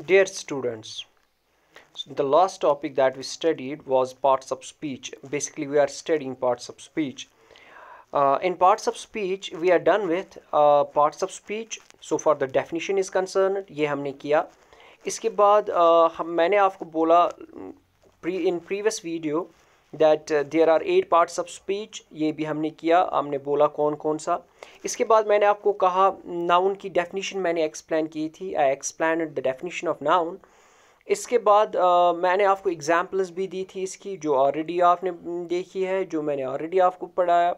Dear students, the last topic that we studied was parts of speech. Basically, we are studying parts of speech. Uh, in parts of speech, we are done with uh, parts of speech. So far, the definition is concerned, ye हमने किया Iske baad uh, हम मैंने आपको pre, in previous video that there are eight parts of speech ये भी हमने किया हमने बोला कौन कौन सा इसके बाद मैंने आपको कहा नाउन की डेफिनेशन मैंने एक्सप्लेन की थी I explain the definition of noun इसके बाद uh, मैंने आपको एग्जाम्पल्स भी दी थी इसकी जो ऑलरेडी आपने देखी है जो मैंने ऑलरेडी आपको पढ़ाया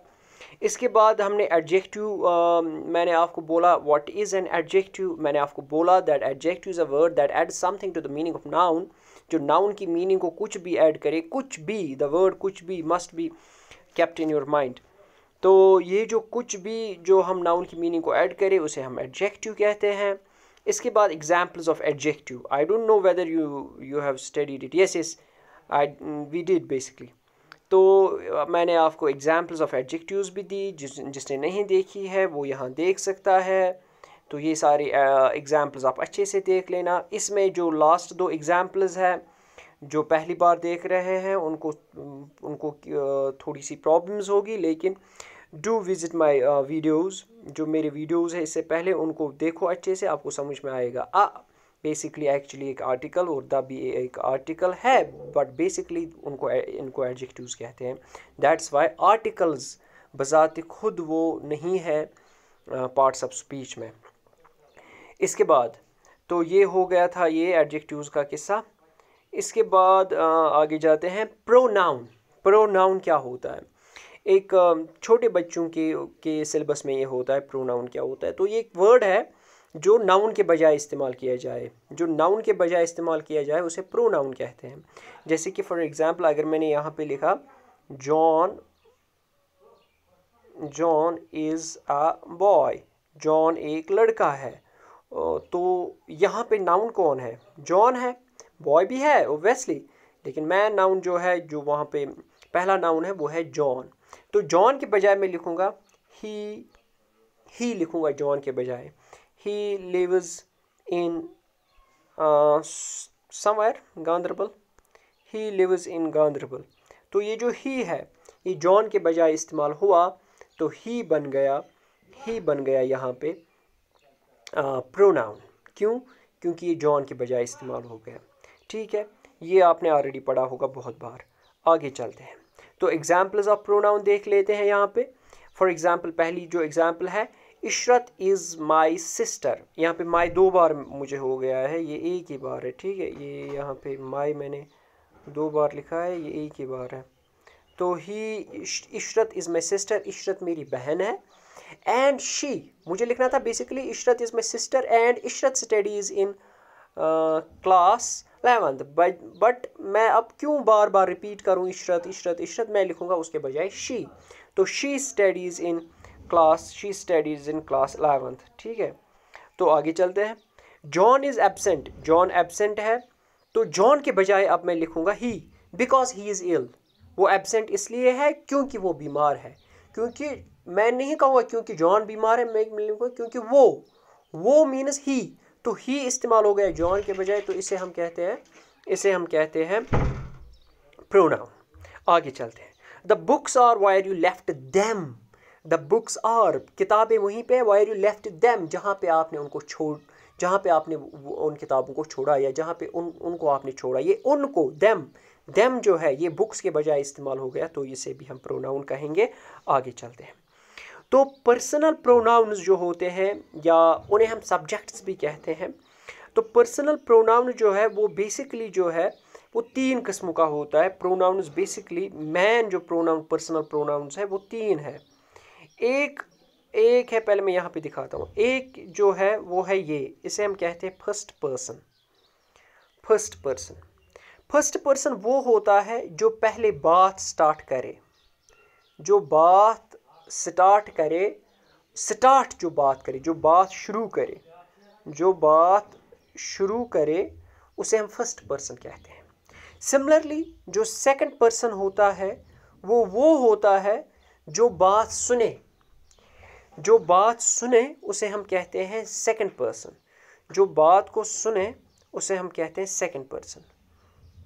इसके बाद हमने एडजेक्टिव uh, मैंने आपको बोला व्हाट इज़ एन एडजेक्टिव मैंने आपको बोला that adjective is a word that add something to the meaning of noun जो नाउन की मीनिंग को कुछ भी ऐड करे कुछ भी द वर्ड कुछ भी must be kept in your mind तो ये जो कुछ भी जो हम नाउन की मीनिंग को ऐड करें उसे हम एडजेक्टिव कहते हैं इसके बाद examples of adjective I don't know whether you you have studied it yes is I we did basically तो मैंने आपको एग्जाम्पल्स ऑफ एडजेक्टिव्स भी दी जिस जिसने नहीं देखी है वो यहाँ देख सकता है तो ये सारी एग्ज़ाम्पल्स आप अच्छे से देख लेना इसमें जो लास्ट दो एग्ज़ाम्पल्स है जो पहली बार देख रहे हैं उनको उनको थोड़ी सी प्रॉब्लम्स होगी लेकिन डू विज़िट माय वीडियोस जो मेरे वीडियोस हैं इससे पहले उनको देखो अच्छे से आपको समझ में आएगा आ बेसिकली एक्चुअली एक आर्टिकल और द बी एक आर्टिकल है बट बेसिकली उनको इनको एडजेक्टिव कहते हैं दैट्स वाई आर्टिकल्स बज़ात खुद वो नहीं है पार्ट्स ऑफ स्पीच में इसके बाद तो ये हो गया था ये एडजेक्टिव्स का किस्सा इसके बाद आगे जाते हैं प्रोनाउन प्रोनाउन क्या होता है एक छोटे बच्चों के के सिलेबस में ये होता है प्रोनाउन क्या होता है तो ये एक वर्ड है जो नाउन के बजाय इस्तेमाल किया जाए जो नाउन के बजाय इस्तेमाल किया जाए उसे प्रोनाउन कहते हैं जैसे कि फॉर एग्ज़ाम्पल अगर मैंने यहाँ पे लिखा John John is a boy John एक लड़का है तो यहाँ पे नाउन कौन है जॉन है बॉय भी है ओबियसली लेकिन मैन नाउन जो है जो वहाँ पे पहला नाउन है वो है जॉन तो जॉन के बजाय मैं लिखूँगा ही ही लिखूँगा जॉन के बजाय he lives in somewhere Ganderbal he lives in Ganderbal तो ये जो ही है ये जॉन के बजाय इस्तेमाल हुआ तो ही बन गया ही बन गया यहाँ पे प्रोनाउन क्यों क्योंकि ये जॉन के बजाय इस्तेमाल हो गया ठीक है ये आपने ऑलरेडी पढ़ा होगा बहुत बार आगे चलते हैं तो एग्जाम्पल्स ऑफ प्रोनाउन देख लेते हैं यहाँ पे फॉर एग्ज़ाम्पल पहली जो एग्ज़ाम्पल है इशरत इज़ माई सिस्टर यहाँ पे माई दो बार मुझे हो गया है ये एक ही बार है ठीक है ये यहाँ पे माई मैंने दो बार लिखा है ये एक ही बार है तो ही Ishrat is my sister Ishrat मेरी बहन है एंड शी मुझे लिखना था basically Ishrat is my sister and Ishrat studies in class eleventh but but मैं अब क्यों बार बार रिपीट करूँ इशरत इशरत इशरत मैं लिखूँगा उसके बजाय शी तो she studies in class she studies in class eleventh ठीक है तो आगे चलते हैं John is absent John absent है तो जॉन के बजाय अब मैं लिखूँगा ही बिकॉज ही इज़ इल वो एबसेंट इसलिए है क्योंकि वो बीमार है क्योंकि मैं नहीं कहूँगा क्योंकि जॉन बीमार है मैं को क्योंकि वो वो मीनस ही तो ही इस्तेमाल हो गया जॉन के बजाय तो इसे हम कहते हैं इसे हम कहते हैं प्रोनाउन आगे चलते हैं the books are where you left them the books are किताबें वहीं पे वायर यू लेफ्ट दैम जहाँ पे आपने उनको छोड़ जहाँ पे आपने उन किताबों को छोड़ा या जहाँ पे उन उनको आपने छोड़ा ये उनको दैम देम जो है ये बुक्स के बजाय इस्तेमाल हो गया तो इसे भी हम प्रोनाउन कहेंगे आगे चलते हैं तो पर्सनल प्रोनाउन्स जो होते हैं या उन्हें हम सब्जेक्ट्स भी कहते हैं तो पर्सनल प्रोनाउन जो है वो बेसिकली जो है वो तीन किस्म का होता है प्रोनाउन्स बेसिकली मैन जो प्रोनाउन पर्सनल प्रोनाउंस है वो तीन है एक एक है पहले मैं यहाँ पे दिखाता हूँ एक जो है वो है ये इसे हम कहते हैं first person first person first person वो होता है जो पहले बात स्टार्ट करे जो बात स्टार्ट करे स्टार्ट जो बात करे जो बात शुरू करे जो बात शुरू करे उसे हम फर्स्ट पर्सन कहते हैं सिमिलरली जो सेकंड पर्सन होता है वो वो होता है जो बात सुने जो बात सुने उसे हम कहते हैं सेकंड पर्सन जो बात को सुने उसे हम कहते हैं सेकंड पर्सन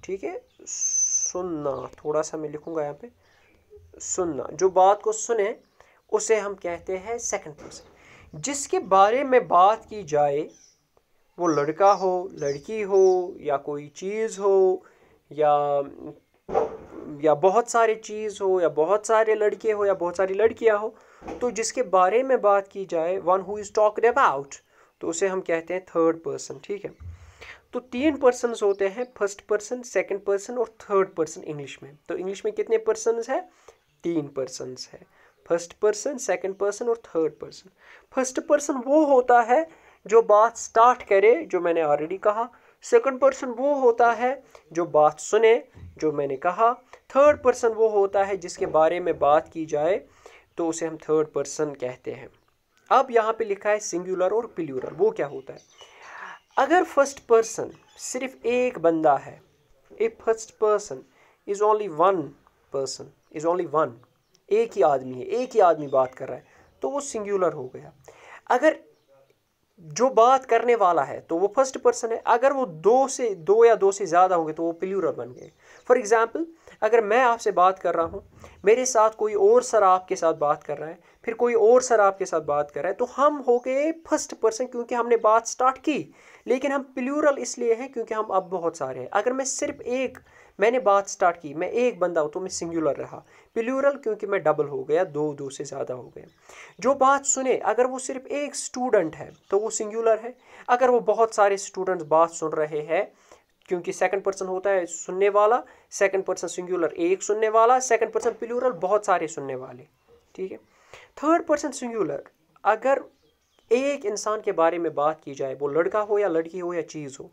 ठीक है सुनना थोड़ा सा मैं लिखूँगा यहाँ पे सुनना जो बात को सुने उसे हम कहते हैं सेकंड पर्सन जिसके बारे में बात की जाए वो लड़का हो लड़की हो या कोई चीज़ हो या या बहुत सारे चीज़ हो या बहुत सारे लड़के हो या बहुत सारी लड़कियां हो तो जिसके बारे में बात की जाए one who is talk about तो उसे हम कहते हैं थर्ड पर्सन ठीक है तो तीन पर्सन होते हैं फर्स्ट पर्सन सेकेंड पर्सन और थर्ड पर्सन इंग्लिश में तो इंग्लिश में कितने पर्सन है तीन पर्सन है फर्स्ट पर्सन सेकेंड पर्सन और थर्ड पर्सन फर्स्ट पर्सन वो होता है जो बात स्टार्ट करे जो मैंने ऑलरेडी कहा सेकंड पर्सन वो होता है जो बात सुने जो मैंने कहा थर्ड पर्सन वो होता है जिसके बारे में बात की जाए तो उसे हम थर्ड पर्सन कहते हैं अब यहाँ पे लिखा है सिंगुलर और प्लूरल वो क्या होता है अगर फर्स्ट पर्सन सिर्फ एक बंदा है a first person is only one person is only one एक ही आदमी है एक ही आदमी बात कर रहा है तो वो सिंगुलर हो गया अगर जो बात करने वाला है तो वो फर्स्ट पर्सन है अगर वो दो से दो या दो से ज़्यादा होंगे तो वो प्लूरल बन गए फॉर एग्ज़ाम्पल अगर मैं आपसे बात कर रहा हूँ मेरे साथ कोई और सर आपके साथ बात कर रहा है फिर कोई और सर आपके साथ बात कर रहा है तो हम हो गए फर्स्ट पर्सन क्योंकि हमने बात स्टार्ट की लेकिन हम प्लूरल इसलिए हैं क्योंकि हम अब बहुत सारे हैं अगर मैं सिर्फ एक मैंने बात स्टार्ट की मैं एक बंदा हूँ तो मैं सिंगुलर रहा प्लूरल क्योंकि मैं डबल हो गया दो दो से ज़्यादा हो गए जो बात सुने अगर वो सिर्फ एक स्टूडेंट है तो वो सिंगुलर है अगर वो बहुत सारे स्टूडेंट्स बात सुन रहे हैं क्योंकि सेकंड पर्सन होता है सुनने वाला सेकंड पर्सन सिंगुलर एक सुनने वाला सेकंड पर्सन प्लूरल बहुत सारे सुनने वाले ठीक है थर्ड पर्सन सिंगुलर अगर एक इंसान के बारे में बात की जाए वो लड़का हो या लड़की हो या चीज़ हो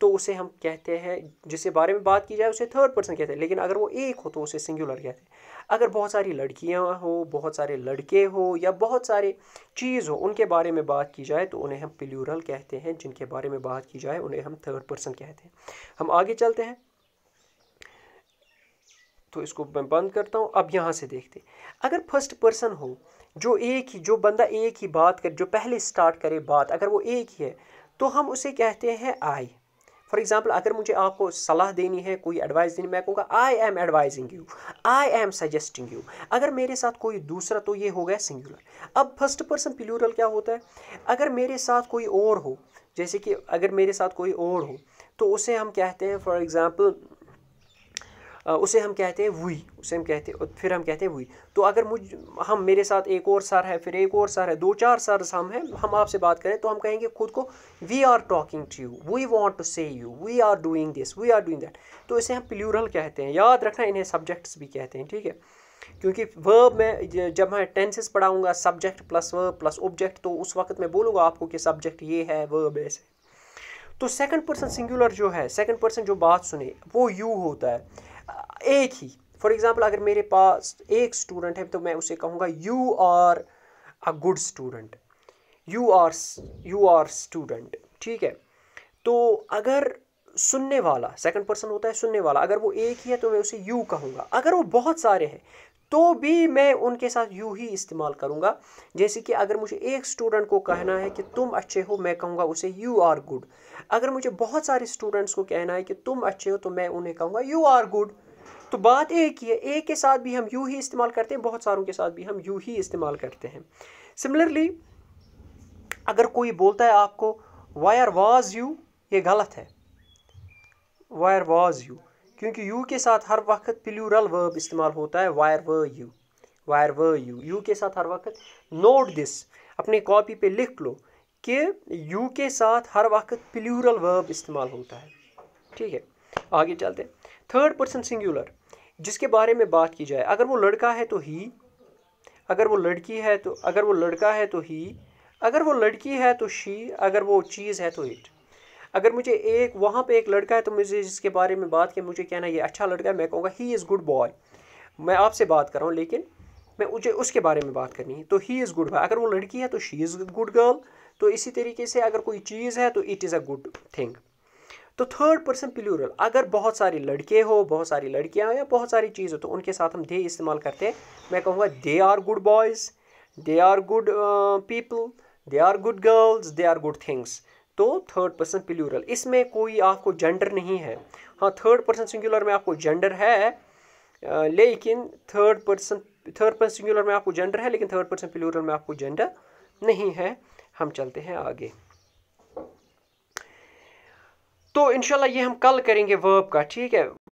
तो उसे हम कहते हैं जिसके बारे में बात की जाए उसे थर्ड पर्सन कहते हैं लेकिन अगर वो एक हो तो उसे सिंगुलर कहते हैं अगर बहुत सारी लड़कियाँ हो बहुत सारे लड़के हो या बहुत सारे चीज़ हो उनके बारे में बात की जाए तो उन्हें हम प्लूरल कहते हैं जिनके बारे में बात की जाए उन्हें हम थर्ड पर्सन कहते हैं हम आगे चलते हैं तो इसको मैं बंद करता हूँ अब यहाँ से देखते अगर फर्स्ट पर्सन हो जो एक ही जो बंदा एक ही बात कर जो पहले स्टार्ट करे बात अगर वो एक ही है तो हम उसे कहते हैं आई फॉर एग्जाम्पल अगर मुझे आपको सलाह देनी है कोई एडवाइस देनी मैं कहूँगा I am advising you I am suggesting you अगर मेरे साथ कोई दूसरा तो ये हो गया सिंगुलर अब फर्स्ट पर्सन प्लूरल क्या होता है अगर मेरे साथ कोई और हो जैसे कि अगर मेरे साथ कोई और हो तो उसे हम कहते हैं फॉर एग्ज़ाम्पल उसे हम कहते हैं वुई उसे हम कहते हैं फिर हम कहते हैं वुई तो अगर मुझ हम मेरे साथ एक और सर है फिर एक और सर है दो चार सर हम हैं हम आपसे बात करें तो हम कहेंगे खुद को we are talking to you we want to say you we are doing this we are doing that तो इसे हम प्लूरल कहते हैं याद रखना इन्हें सब्जेक्ट्स भी कहते हैं ठीक है क्योंकि वर्ब में जब मैं टेंसेस पढ़ाऊंगा subject plus verb plus object तो उस वक्त मैं बोलूँगा आपको कि सब्जेक्ट ये है वर्ब ऐसे तो सेकंड पर्सन सिंगुलर जो है सेकंड पर्सन जो बात सुने वो यू होता है एक ही फॉर एग्ज़ाम्पल अगर मेरे पास एक स्टूडेंट है तो मैं उसे कहूँगा you are a good student you are you are student ठीक है तो अगर सुनने वाला सेकंड पर्सन होता है सुनने वाला अगर वो एक ही है तो मैं उसे यू कहूँगा अगर वो बहुत सारे हैं तो भी मैं उनके साथ यू ही इस्तेमाल करूँगा जैसे कि अगर मुझे एक स्टूडेंट को कहना है कि तुम अच्छे हो मैं कहूँगा उसे यू आर गुड अगर मुझे बहुत सारे स्टूडेंट्स को कहना है कि तुम अच्छे हो तो मैं उन्हें कहूँगा यू आर गुड तो बात एक ही है एक के साथ भी हम यू ही इस्तेमाल करते हैं बहुत सारों के साथ भी हम यू ही इस्तेमाल करते हैं सिमिलरली अगर कोई बोलता है आपको वायर वाज यू ये गलत है वायर वाज यू क्योंकि यू के साथ हर वक्त प्लूरल वर्ब इस्तेमाल होता है where were you where were you you के साथ हर वक्त नोट दिस अपने कॉपी पे लिख लो कि यू के साथ हर वक्त प्लूरल वर्ब इस्तेमाल होता है ठीक है आगे चलते हैं थर्ड पर्सन सिंगुलर जिसके बारे में बात की जाए अगर वो लड़का है तो ही अगर वो लड़की है तो अगर वो लड़का है तो ही अगर वो लड़की है तो शी अगर वो चीज़ है तो इट अगर मुझे एक वहाँ पे एक लड़का है तो मुझे जिसके बारे में बात की मुझे कहना ये अच्छा लड़का है मैं कहूँगा ही इज़ गुड बॉय मैं आपसे बात कर रहा हूँ लेकिन मैं मुझे उसके बारे में बात करनी है तो ही इज़ गुड बॉय अगर वो लड़की है तो शी इज़ गुड गर्ल तो इसी तरीके से अगर कोई चीज़ है तो it is a good thing तो थर्ड पर्सन प्लूरल अगर बहुत सारे लड़के हो बहुत सारी लड़कियाँ हो या बहुत सारी चीज़ हो तो उनके साथ हम दे इस्तेमाल करते हैं मैं कहूँगा they are good boys they are good people they are good girls they are good things तो थर्ड पर्सन प्लूरल इसमें कोई आपको जेंडर नहीं है हाँ थर्ड पर्सन सिंगुलर में आपको जेंडर है लेकिन third person third person singular में आपको जेंडर है लेकिन थर्ड पर्सन प्लूरल में आपको जेंडर नहीं है हम चलते हैं आगे तो इनशाला ये हम कल करेंगे वर्ब का ठीक है